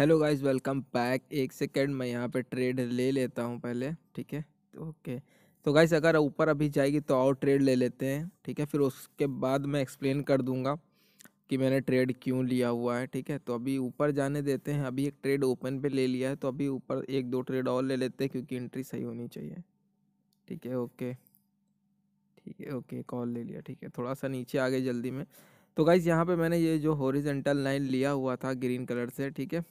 hello guys welcome back एक second मैं यहाँ पे ट्रेड ले लेता हूँ पहले ठीक है तो ओके तो गाइस अगर ऊपर अभी जाएगी तो और ट्रेड ले लेते हैं ठीक है फिर उसके बाद मैं एक्सप्लेन कर दूँगा कि मैंने ट्रेड क्यों लिया हुआ है ठीक है तो अभी ऊपर जाने देते हैं अभी एक ट्रेड ओपन पे ले लिया है तो अभी ऊपर एक दो ट्रेड और ले लेते हैं क्योंकि एंट्री सही होनी चाहिए ठीक है ओके ठीक है ओके कॉल ले लिया ठीक है थोड़ा सा नीचे आ गए जल्दी में तो गाइज़ यहाँ पे मैंने ये जो हॉरिजेंटल लाइन लिया हुआ था ग्रीन कलर से ठीक है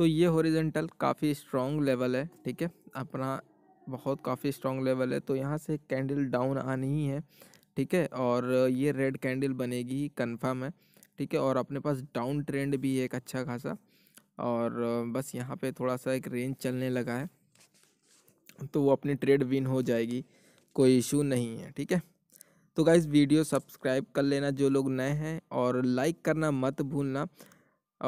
तो ये हॉरिजेंटल काफ़ी स्ट्रॉन्ग लेवल है ठीक है अपना बहुत काफ़ी स्ट्रॉन्ग लेवल है तो यहाँ से कैंडल डाउन आनी ही है ठीक है और ये रेड कैंडल बनेगी कंफर्म है ठीक है और अपने पास डाउन ट्रेंड भी है एक अच्छा खासा और बस यहाँ पे थोड़ा सा एक रेंज चलने लगा है तो वो अपनी ट्रेड विन हो जाएगी कोई इशू नहीं है ठीक है तो गाइज़ वीडियो सब्सक्राइब कर लेना जो लोग नए हैं और लाइक करना मत भूलना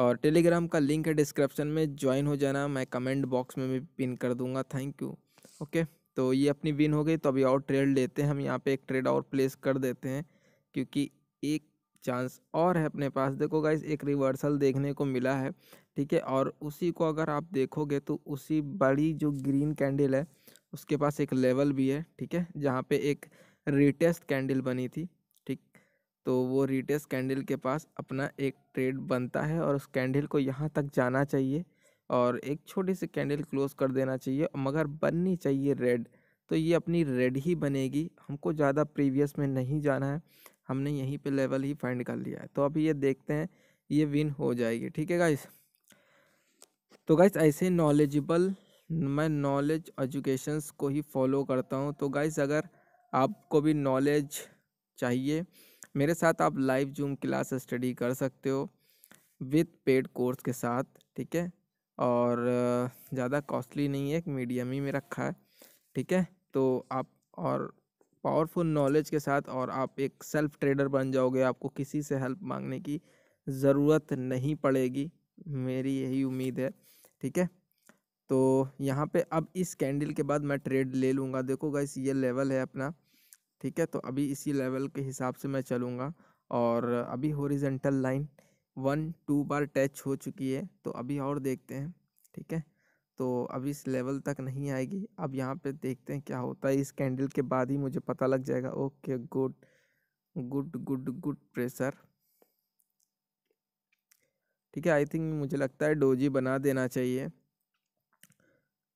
और टेलीग्राम का लिंक है डिस्क्रिप्शन में ज्वाइन हो जाना मैं कमेंट बॉक्स में भी पिन कर दूंगा थैंक यू ओके तो ये अपनी विन हो गई तो अभी और ट्रेड लेते हैं हम यहाँ पे एक ट्रेड और प्लेस कर देते हैं क्योंकि एक चांस और है अपने पास देखो इस एक रिवर्सल देखने को मिला है ठीक है और उसी को अगर आप देखोगे तो उसी बड़ी जो ग्रीन कैंडल है उसके पास एक लेवल भी है ठीक है जहाँ पर एक रेटेस्ट कैंडल बनी थी तो वो रिटेस कैंडल के पास अपना एक ट्रेड बनता है और उस कैंडल को यहाँ तक जाना चाहिए और एक छोटी सी कैंडल क्लोज कर देना चाहिए मगर बननी चाहिए रेड तो ये अपनी रेड ही बनेगी हमको ज़्यादा प्रीवियस में नहीं जाना है हमने यहीं पे लेवल ही फाइंड कर लिया है तो अभी ये देखते हैं ये विन हो जाएगी ठीक है गाइस तो गाइस ऐसे नॉलेजेबल मैं नॉलेज एजुकेशंस को ही फॉलो करता हूँ तो गाइस अगर आपको भी नॉलेज चाहिए मेरे साथ आप लाइव जूम क्लास स्टडी कर सकते हो विथ पेड कोर्स के साथ ठीक है और ज़्यादा कॉस्टली नहीं है एक मीडियम ही में रखा है ठीक है तो आप और पावरफुल नॉलेज के साथ और आप एक सेल्फ ट्रेडर बन जाओगे आपको किसी से हेल्प मांगने की ज़रूरत नहीं पड़ेगी मेरी यही उम्मीद है ठीक है तो यहाँ पे अब इस कैंडल के बाद मैं ट्रेड ले लूँगा देखो गाइस ये लेवल है अपना ठीक है तो अभी इसी लेवल के हिसाब से मैं चलूँगा और अभी होरिजेंटल लाइन वन टू बार टच हो चुकी है तो अभी और देखते हैं ठीक है तो अभी इस लेवल तक नहीं आएगी अब यहाँ पे देखते हैं क्या होता है इस कैंडल के बाद ही मुझे पता लग जाएगा okay good good good good pressure ठीक है आई थिंक मुझे लगता है डोजी बना देना चाहिए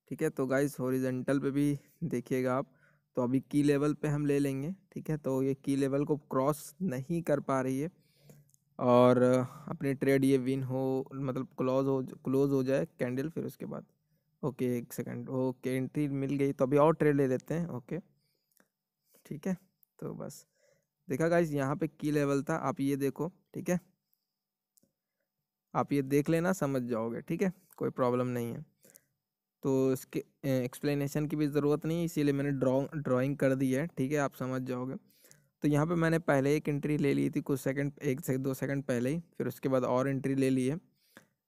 ठीक है तो गाइस होरिजेंटल पे भी देखिएगा आप तो अभी की लेवल पे हम ले लेंगे ठीक है तो ये की लेवल को क्रॉस नहीं कर पा रही है और अपनी ट्रेड ये विन हो मतलब क्लोज हो क्लोज हो जाए कैंडल फिर उसके बाद ओके एक सेकंड ओके एंट्री मिल गई तो अभी और ट्रेड ले लेते हैं ओके ठीक है तो बस देखा गाइज यहाँ पे की लेवल था आप ये देखो ठीक है आप ये देख लेना समझ जाओगे ठीक है कोई प्रॉब्लम नहीं है तो इसके एक्सप्लेनेशन की भी ज़रूरत नहीं इसीलिए मैंने ड्रॉ ड्राइंग कर दी है ठीक है आप समझ जाओगे तो यहाँ पे मैंने पहले एक एंट्री ले ली थी कुछ सेकंड एक से दो सेकंड पहले ही फिर उसके बाद और एंट्री ले ली है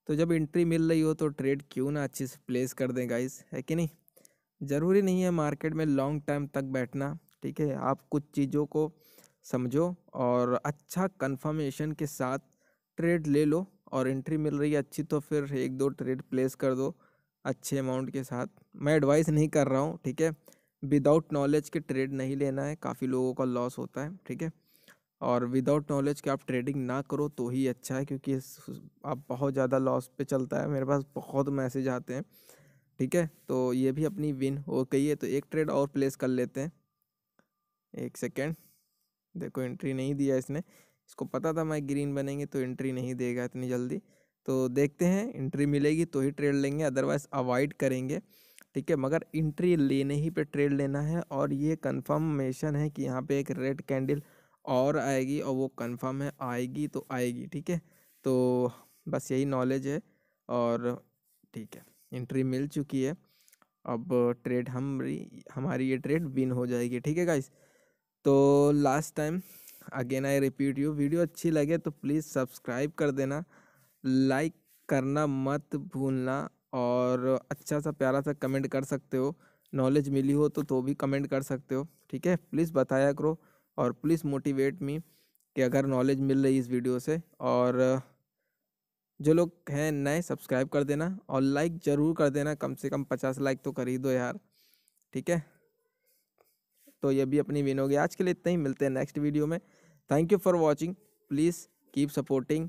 तो जब एंट्री मिल रही हो तो ट्रेड क्यों ना अच्छे से प्लेस कर दें गाइस है कि नहीं ज़रूरी नहीं है मार्केट में लॉन्ग टाइम तक बैठना ठीक है आप कुछ चीज़ों को समझो और अच्छा कन्फर्मेशन के साथ ट्रेड ले लो और एंट्री मिल रही है अच्छी तो फिर एक दो ट्रेड प्लेस कर दो अच्छे अमाउंट के साथ मैं एडवाइस नहीं कर रहा हूँ ठीक है विदाउट नॉलेज के ट्रेड नहीं लेना है काफ़ी लोगों का लॉस होता है ठीक है और विदाउट नॉलेज के आप ट्रेडिंग ना करो तो ही अच्छा है क्योंकि आप बहुत ज़्यादा लॉस पे चलता है मेरे पास बहुत मैसेज आते हैं ठीक है तो ये भी अपनी विन हो गई है तो एक ट्रेड और प्लेस कर लेते हैं एक सेकेंड देखो एंट्री नहीं दिया इसने इसको पता था मैं ग्रीन बनेंगे तो एंट्री नहीं देगा इतनी जल्दी तो देखते हैं इंट्री मिलेगी तो ही ट्रेड लेंगे अदरवाइज अवॉइड करेंगे ठीक है मगर इंट्री लेने ही पे ट्रेड लेना है और ये कंफर्मेशन है कि यहाँ पे एक रेड कैंडल और आएगी और वो कंफर्म है आएगी तो आएगी ठीक है तो बस यही नॉलेज है और ठीक है इंट्री मिल चुकी है अब ट्रेड हम हमारी ये ट्रेड विन हो जाएगी ठीक है गाइस तो last time again I repeat you video अच्छी लगे तो प्लीज़ सब्सक्राइब कर देना लाइक करना मत भूलना और अच्छा सा प्यारा सा कमेंट कर सकते हो नॉलेज मिली हो तो तो भी कमेंट कर सकते हो ठीक है प्लीज़ बताया करो और प्लीज़ मोटिवेट मी कि अगर नॉलेज मिल रही इस वीडियो से और जो लोग हैं नए सब्सक्राइब कर देना और लाइक ज़रूर कर देना कम से कम पचास लाइक तो कर ही दो यार ठीक है तो ये भी अपनी विन होगी आज के लिए इतना ही मिलते हैं नेक्स्ट वीडियो में thank you for watching please keep supporting